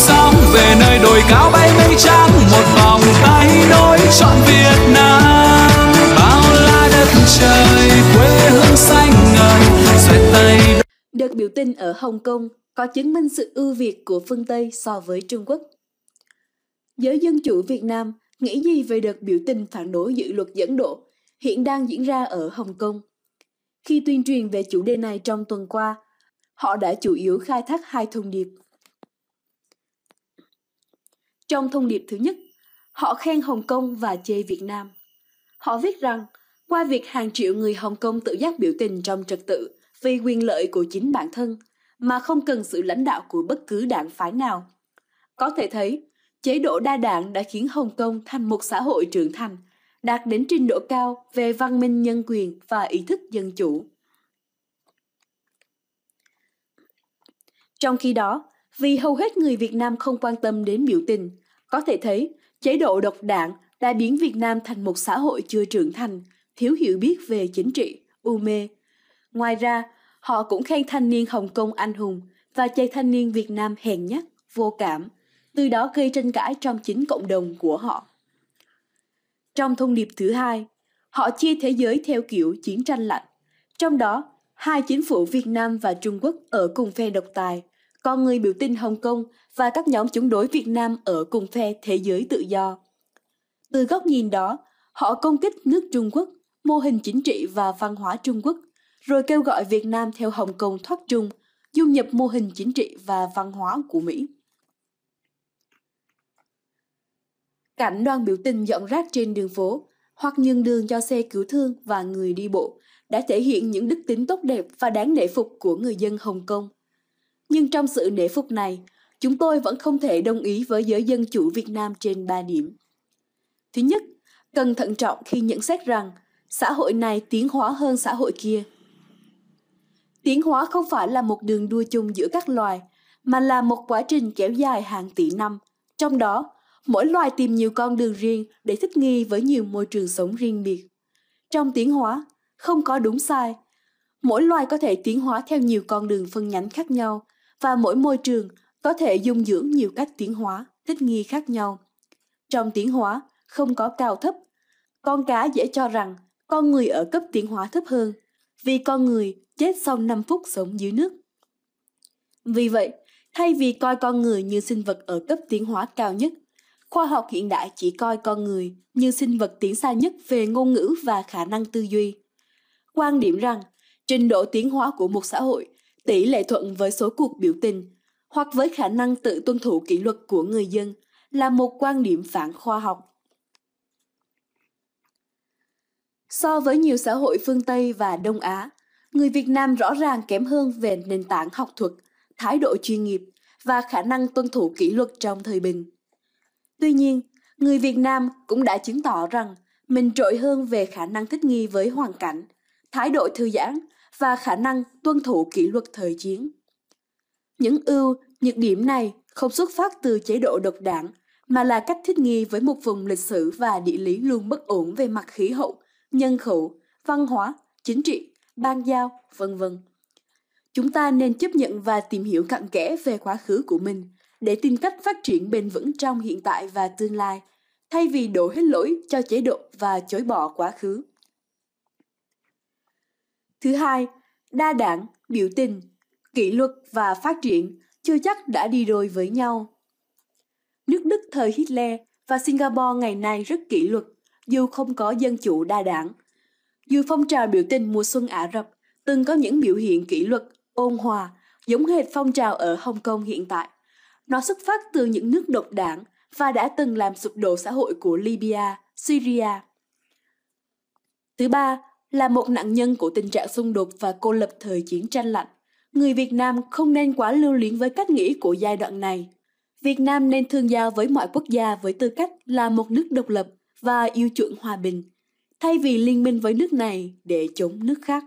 sóng về nơi đồi cao bay mây trắng một vòng tay nối trọn Việt Nam bao la đất trời quê hương xanh ngời xoẹt tay Đợt biểu tình ở Hồng Kông có chứng minh sự ưu việt của phương Tây so với Trung Quốc. Giới dân chủ Việt Nam nghĩ gì về đợt biểu tình phản đối dự luật dẫn độ hiện đang diễn ra ở Hồng Kông? Khi tuyên truyền về chủ đề này trong tuần qua, họ đã chủ yếu khai thác hai thông điệp – trong thông điệp thứ nhất, họ khen Hồng Kông và chê Việt Nam. Họ viết rằng, qua việc hàng triệu người Hồng Kông tự giác biểu tình trong trật tự vì quyền lợi của chính bản thân, mà không cần sự lãnh đạo của bất cứ đảng phái nào. Có thể thấy, chế độ đa đảng đã khiến Hồng Kông thành một xã hội trưởng thành, đạt đến trình độ cao về văn minh nhân quyền và ý thức dân chủ. Trong khi đó, vì hầu hết người Việt Nam không quan tâm đến biểu tình. Có thể thấy, chế độ độc đảng đã biến Việt Nam thành một xã hội chưa trưởng thành, thiếu hiểu biết về chính trị, u mê. Ngoài ra, họ cũng khen thanh niên Hồng Kông anh hùng và chê thanh niên Việt Nam hèn nhát, vô cảm, từ đó gây tranh cãi trong chính cộng đồng của họ. Trong thông điệp thứ hai, họ chia thế giới theo kiểu chiến tranh lạnh, trong đó hai chính phủ Việt Nam và Trung Quốc ở cùng phe độc tài – con người biểu tình Hồng Kông và các nhóm chống đối Việt Nam ở cùng phe thế giới tự do. Từ góc nhìn đó, họ công kích nước Trung Quốc, mô hình chính trị và văn hóa Trung Quốc, rồi kêu gọi Việt Nam theo Hồng Kông thoát Trung, dung nhập mô hình chính trị và văn hóa của Mỹ. Cảnh đoàn biểu tình dọn rác trên đường phố hoặc nhường đường cho xe cứu thương và người đi bộ đã thể hiện những đức tính tốt đẹp và đáng nể phục của người dân Hồng Kông – nhưng trong sự nể phục này, chúng tôi vẫn không thể đồng ý với giới dân chủ Việt Nam trên ba điểm. Thứ nhất, cần thận trọng khi nhận xét rằng xã hội này tiến hóa hơn xã hội kia. Tiến hóa không phải là một đường đua chung giữa các loài, mà là một quá trình kéo dài hàng tỷ năm. Trong đó, mỗi loài tìm nhiều con đường riêng để thích nghi với nhiều môi trường sống riêng biệt. Trong tiến hóa, không có đúng sai. Mỗi loài có thể tiến hóa theo nhiều con đường phân nhánh khác nhau – và mỗi môi trường có thể dung dưỡng nhiều cách tiến hóa, thích nghi khác nhau. Trong tiến hóa, không có cao thấp. Con cá dễ cho rằng con người ở cấp tiến hóa thấp hơn, vì con người chết sau 5 phút sống dưới nước. Vì vậy, thay vì coi con người như sinh vật ở cấp tiến hóa cao nhất, khoa học hiện đại chỉ coi con người như sinh vật tiến xa nhất về ngôn ngữ và khả năng tư duy. Quan điểm rằng, trình độ tiến hóa của một xã hội tỷ lệ thuận với số cuộc biểu tình hoặc với khả năng tự tuân thủ kỷ luật của người dân là một quan điểm phản khoa học. So với nhiều xã hội phương Tây và Đông Á, người Việt Nam rõ ràng kém hơn về nền tảng học thuật, thái độ chuyên nghiệp và khả năng tuân thủ kỷ luật trong thời bình. Tuy nhiên, người Việt Nam cũng đã chứng tỏ rằng mình trội hơn về khả năng thích nghi với hoàn cảnh, thái độ thư giãn và khả năng tuân thủ kỷ luật thời chiến. Những ưu, nhược điểm này không xuất phát từ chế độ độc đảng mà là cách thích nghi với một vùng lịch sử và địa lý luôn bất ổn về mặt khí hậu, nhân khẩu, văn hóa, chính trị, ban giao, vân vân. Chúng ta nên chấp nhận và tìm hiểu cặn kẽ về quá khứ của mình để tìm cách phát triển bền vững trong hiện tại và tương lai, thay vì đổ hết lỗi cho chế độ và chối bỏ quá khứ. Thứ hai, đa đảng, biểu tình, kỷ luật và phát triển chưa chắc đã đi đôi với nhau. Nước Đức thời Hitler và Singapore ngày nay rất kỷ luật, dù không có dân chủ đa đảng. Dù phong trào biểu tình mùa xuân Ả Rập từng có những biểu hiện kỷ luật, ôn hòa, giống hệt phong trào ở Hồng Kông hiện tại. Nó xuất phát từ những nước độc đảng và đã từng làm sụp đổ xã hội của Libya, Syria. Thứ ba, là một nạn nhân của tình trạng xung đột và cô lập thời chiến tranh lạnh, người Việt Nam không nên quá lưu luyến với cách nghĩ của giai đoạn này. Việt Nam nên thương giao với mọi quốc gia với tư cách là một nước độc lập và yêu chuộng hòa bình, thay vì liên minh với nước này để chống nước khác.